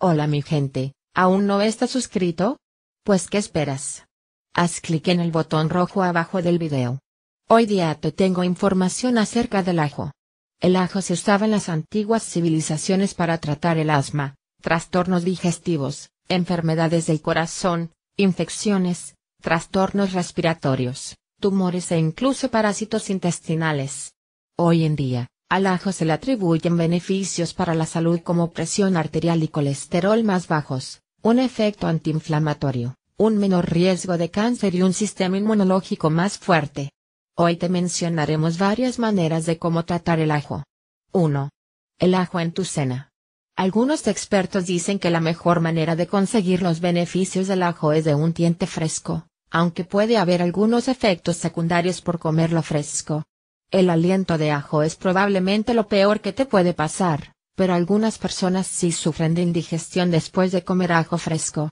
Hola mi gente, ¿aún no estás suscrito? Pues ¿qué esperas? Haz clic en el botón rojo abajo del video. Hoy día te tengo información acerca del ajo. El ajo se usaba en las antiguas civilizaciones para tratar el asma, trastornos digestivos, enfermedades del corazón, infecciones, trastornos respiratorios, tumores e incluso parásitos intestinales. Hoy en día, al ajo se le atribuyen beneficios para la salud como presión arterial y colesterol más bajos, un efecto antiinflamatorio, un menor riesgo de cáncer y un sistema inmunológico más fuerte. Hoy te mencionaremos varias maneras de cómo tratar el ajo. 1. El ajo en tu cena. Algunos expertos dicen que la mejor manera de conseguir los beneficios del ajo es de un diente fresco, aunque puede haber algunos efectos secundarios por comerlo fresco, el aliento de ajo es probablemente lo peor que te puede pasar, pero algunas personas sí sufren de indigestión después de comer ajo fresco.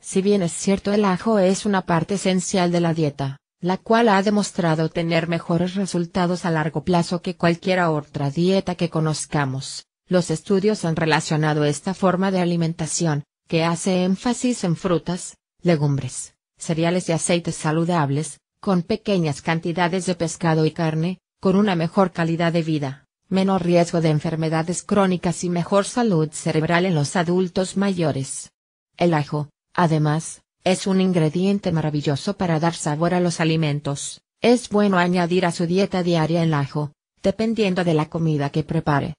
Si bien es cierto el ajo es una parte esencial de la dieta, la cual ha demostrado tener mejores resultados a largo plazo que cualquier otra dieta que conozcamos, los estudios han relacionado esta forma de alimentación, que hace énfasis en frutas, legumbres, cereales y aceites saludables, con pequeñas cantidades de pescado y carne, con una mejor calidad de vida, menor riesgo de enfermedades crónicas y mejor salud cerebral en los adultos mayores. El ajo, además, es un ingrediente maravilloso para dar sabor a los alimentos. Es bueno añadir a su dieta diaria el ajo, dependiendo de la comida que prepare.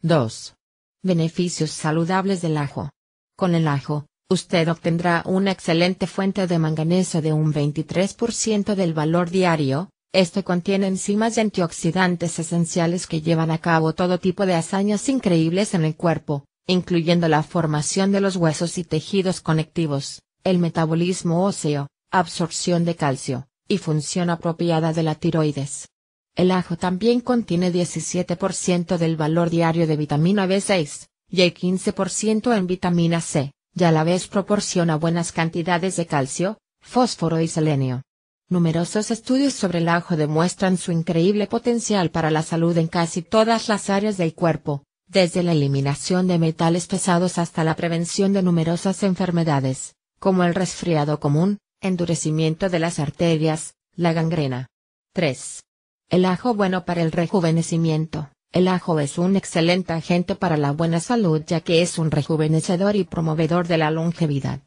2. Beneficios saludables del ajo. Con el ajo, usted obtendrá una excelente fuente de manganeso de un 23% del valor diario, este contiene enzimas y antioxidantes esenciales que llevan a cabo todo tipo de hazañas increíbles en el cuerpo, incluyendo la formación de los huesos y tejidos conectivos, el metabolismo óseo, absorción de calcio, y función apropiada de la tiroides. El ajo también contiene 17% del valor diario de vitamina B6, y el 15% en vitamina C, y a la vez proporciona buenas cantidades de calcio, fósforo y selenio Numerosos estudios sobre el ajo demuestran su increíble potencial para la salud en casi todas las áreas del cuerpo, desde la eliminación de metales pesados hasta la prevención de numerosas enfermedades, como el resfriado común, endurecimiento de las arterias, la gangrena. 3. El ajo bueno para el rejuvenecimiento. El ajo es un excelente agente para la buena salud ya que es un rejuvenecedor y promovedor de la longevidad.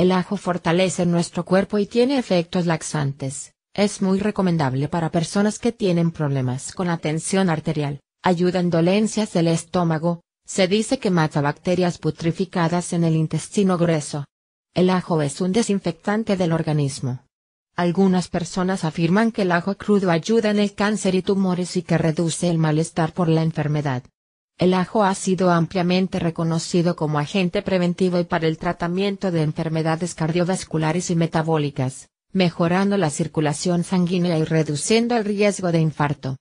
El ajo fortalece nuestro cuerpo y tiene efectos laxantes. Es muy recomendable para personas que tienen problemas con la tensión arterial, ayuda en dolencias del estómago, se dice que mata bacterias putrificadas en el intestino grueso. El ajo es un desinfectante del organismo. Algunas personas afirman que el ajo crudo ayuda en el cáncer y tumores y que reduce el malestar por la enfermedad. El ajo ha sido ampliamente reconocido como agente preventivo y para el tratamiento de enfermedades cardiovasculares y metabólicas, mejorando la circulación sanguínea y reduciendo el riesgo de infarto.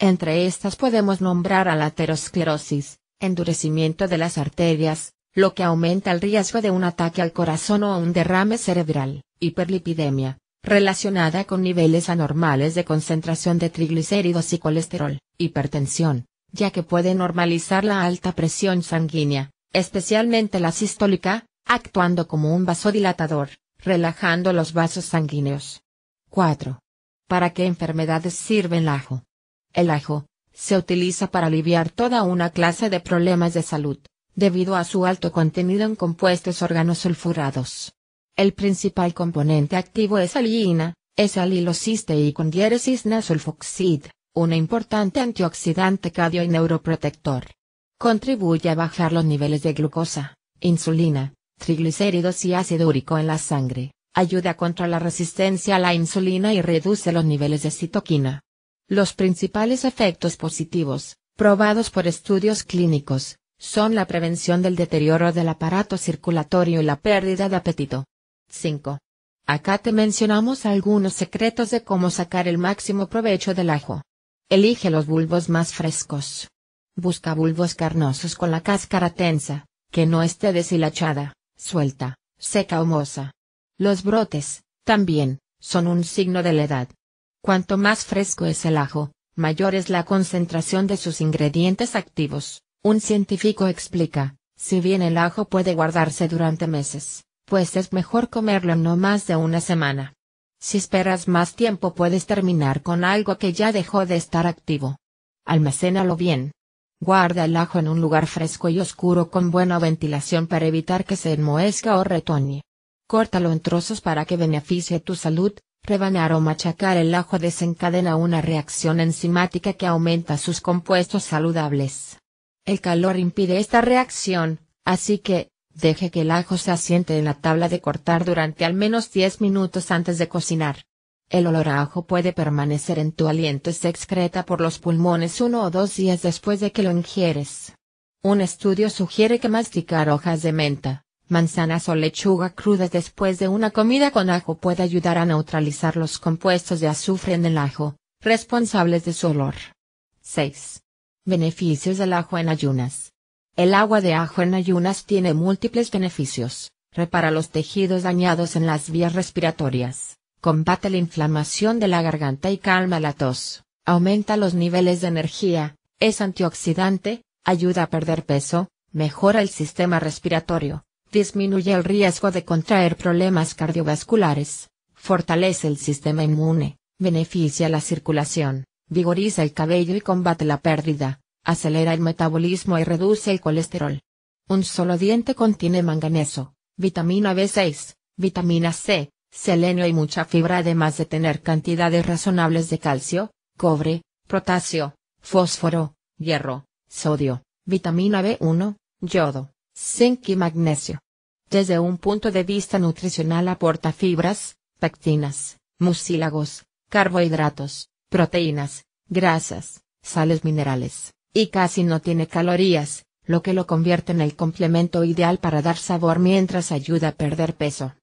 Entre estas podemos nombrar a la aterosclerosis, endurecimiento de las arterias, lo que aumenta el riesgo de un ataque al corazón o un derrame cerebral, hiperlipidemia, relacionada con niveles anormales de concentración de triglicéridos y colesterol, hipertensión, ya que puede normalizar la alta presión sanguínea, especialmente la sistólica, actuando como un vasodilatador, relajando los vasos sanguíneos. 4. ¿Para qué enfermedades sirve el ajo? El ajo, se utiliza para aliviar toda una clase de problemas de salud, debido a su alto contenido en compuestos sulfurados. El principal componente activo es alina, es na nasulfoxid, un importante antioxidante cardio y neuroprotector. Contribuye a bajar los niveles de glucosa, insulina, triglicéridos y ácido úrico en la sangre, ayuda contra la resistencia a la insulina y reduce los niveles de citoquina. Los principales efectos positivos, probados por estudios clínicos, son la prevención del deterioro del aparato circulatorio y la pérdida de apetito. 5. Acá te mencionamos algunos secretos de cómo sacar el máximo provecho del ajo. Elige los bulbos más frescos. Busca bulbos carnosos con la cáscara tensa, que no esté deshilachada, suelta, seca o moza. Los brotes, también, son un signo de la edad. Cuanto más fresco es el ajo, mayor es la concentración de sus ingredientes activos, un científico explica, si bien el ajo puede guardarse durante meses, pues es mejor comerlo en no más de una semana. Si esperas más tiempo puedes terminar con algo que ya dejó de estar activo. Almacénalo bien. Guarda el ajo en un lugar fresco y oscuro con buena ventilación para evitar que se enmohezca o retoñe. Córtalo en trozos para que beneficie tu salud, rebanar o machacar el ajo desencadena una reacción enzimática que aumenta sus compuestos saludables. El calor impide esta reacción, así que, Deje que el ajo se asiente en la tabla de cortar durante al menos 10 minutos antes de cocinar. El olor a ajo puede permanecer en tu aliento y se excreta por los pulmones uno o dos días después de que lo ingieres. Un estudio sugiere que masticar hojas de menta, manzanas o lechuga crudas después de una comida con ajo puede ayudar a neutralizar los compuestos de azufre en el ajo, responsables de su olor. 6. Beneficios del ajo en ayunas. El agua de ajo en ayunas tiene múltiples beneficios, repara los tejidos dañados en las vías respiratorias, combate la inflamación de la garganta y calma la tos, aumenta los niveles de energía, es antioxidante, ayuda a perder peso, mejora el sistema respiratorio, disminuye el riesgo de contraer problemas cardiovasculares, fortalece el sistema inmune, beneficia la circulación, vigoriza el cabello y combate la pérdida acelera el metabolismo y reduce el colesterol. Un solo diente contiene manganeso, vitamina B6, vitamina C, selenio y mucha fibra además de tener cantidades razonables de calcio, cobre, potasio, fósforo, hierro, sodio, vitamina B1, yodo, zinc y magnesio. Desde un punto de vista nutricional aporta fibras, pectinas, mucílagos, carbohidratos, proteínas, grasas, sales minerales, y casi no tiene calorías, lo que lo convierte en el complemento ideal para dar sabor mientras ayuda a perder peso.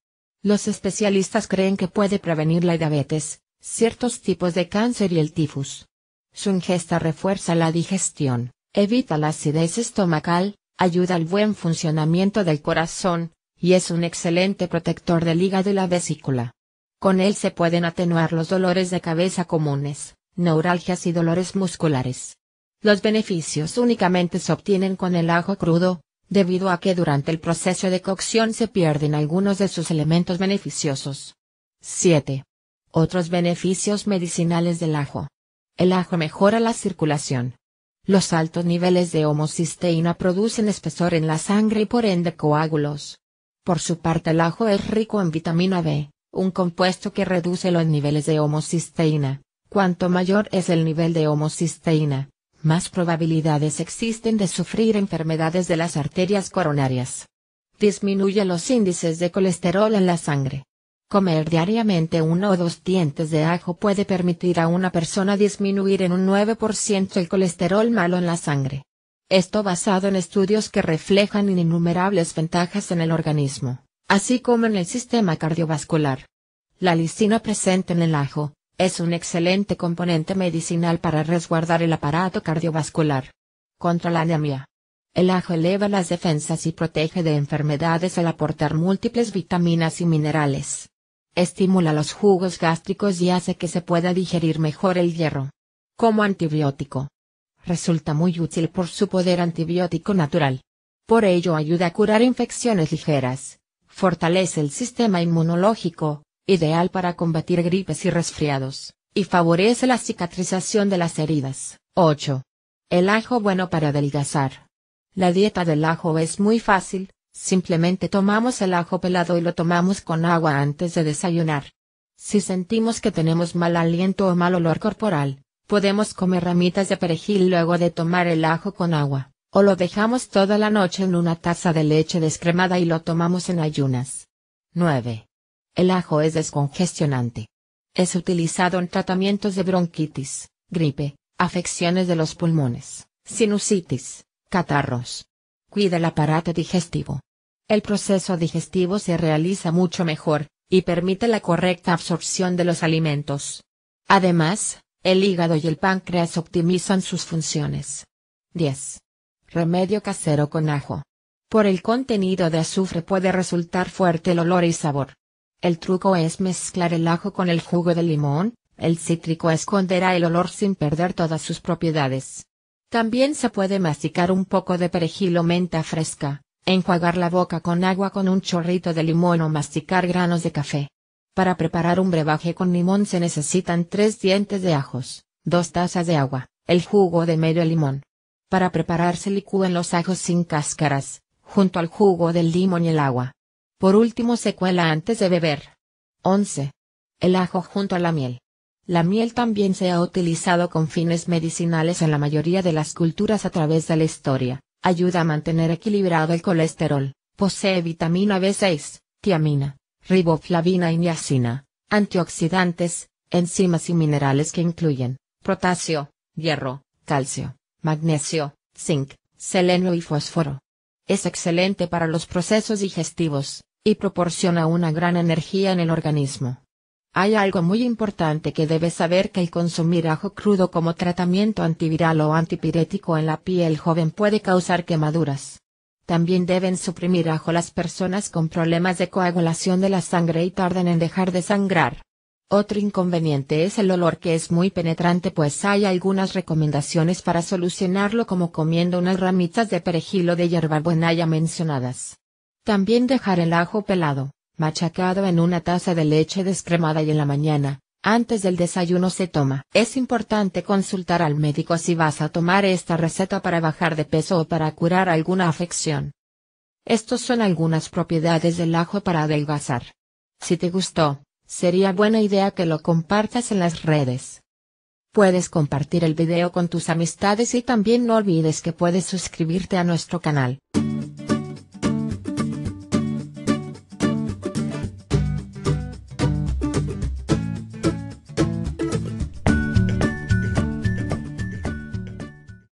Los especialistas creen que puede prevenir la diabetes, ciertos tipos de cáncer y el tifus. Su ingesta refuerza la digestión, evita la acidez estomacal, ayuda al buen funcionamiento del corazón, y es un excelente protector del hígado y la vesícula. Con él se pueden atenuar los dolores de cabeza comunes, neuralgias y dolores musculares. Los beneficios únicamente se obtienen con el ajo crudo, debido a que durante el proceso de cocción se pierden algunos de sus elementos beneficiosos. 7. Otros beneficios medicinales del ajo. El ajo mejora la circulación. Los altos niveles de homocisteína producen espesor en la sangre y por ende coágulos. Por su parte el ajo es rico en vitamina B, un compuesto que reduce los niveles de homocisteína. Cuanto mayor es el nivel de homocisteína, más probabilidades existen de sufrir enfermedades de las arterias coronarias. Disminuye los índices de colesterol en la sangre. Comer diariamente uno o dos dientes de ajo puede permitir a una persona disminuir en un 9% el colesterol malo en la sangre. Esto basado en estudios que reflejan innumerables ventajas en el organismo, así como en el sistema cardiovascular. La lisina presente en el ajo, es un excelente componente medicinal para resguardar el aparato cardiovascular. Contra la anemia. El ajo eleva las defensas y protege de enfermedades al aportar múltiples vitaminas y minerales. Estimula los jugos gástricos y hace que se pueda digerir mejor el hierro. Como antibiótico. Resulta muy útil por su poder antibiótico natural. Por ello ayuda a curar infecciones ligeras, fortalece el sistema inmunológico, ideal para combatir gripes y resfriados, y favorece la cicatrización de las heridas. 8. El ajo bueno para adelgazar. La dieta del ajo es muy fácil, simplemente tomamos el ajo pelado y lo tomamos con agua antes de desayunar. Si sentimos que tenemos mal aliento o mal olor corporal, podemos comer ramitas de perejil luego de tomar el ajo con agua, o lo dejamos toda la noche en una taza de leche descremada y lo tomamos en ayunas. 9. El ajo es descongestionante. Es utilizado en tratamientos de bronquitis, gripe, afecciones de los pulmones, sinusitis, catarros. Cuida el aparato digestivo. El proceso digestivo se realiza mucho mejor, y permite la correcta absorción de los alimentos. Además, el hígado y el páncreas optimizan sus funciones. 10. Remedio casero con ajo. Por el contenido de azufre puede resultar fuerte el olor y sabor. El truco es mezclar el ajo con el jugo de limón, el cítrico esconderá el olor sin perder todas sus propiedades. También se puede masticar un poco de perejil o menta fresca, enjuagar la boca con agua con un chorrito de limón o masticar granos de café. Para preparar un brebaje con limón se necesitan tres dientes de ajos, dos tazas de agua, el jugo de medio limón. Para prepararse licúen los ajos sin cáscaras, junto al jugo del limón y el agua. Por último se cuela antes de beber. 11. El ajo junto a la miel. La miel también se ha utilizado con fines medicinales en la mayoría de las culturas a través de la historia. Ayuda a mantener equilibrado el colesterol. Posee vitamina B6, tiamina, riboflavina y niacina, antioxidantes, enzimas y minerales que incluyen potasio, hierro, calcio, magnesio, zinc, selenio y fósforo. Es excelente para los procesos digestivos, y proporciona una gran energía en el organismo. Hay algo muy importante que debes saber que el consumir ajo crudo como tratamiento antiviral o antipirético en la piel joven puede causar quemaduras. También deben suprimir ajo las personas con problemas de coagulación de la sangre y tardan en dejar de sangrar. Otro inconveniente es el olor que es muy penetrante pues hay algunas recomendaciones para solucionarlo como comiendo unas ramitas de perejil o de buena ya mencionadas. También dejar el ajo pelado, machacado en una taza de leche descremada y en la mañana, antes del desayuno se toma. Es importante consultar al médico si vas a tomar esta receta para bajar de peso o para curar alguna afección. Estos son algunas propiedades del ajo para adelgazar. Si te gustó, sería buena idea que lo compartas en las redes. Puedes compartir el video con tus amistades y también no olvides que puedes suscribirte a nuestro canal.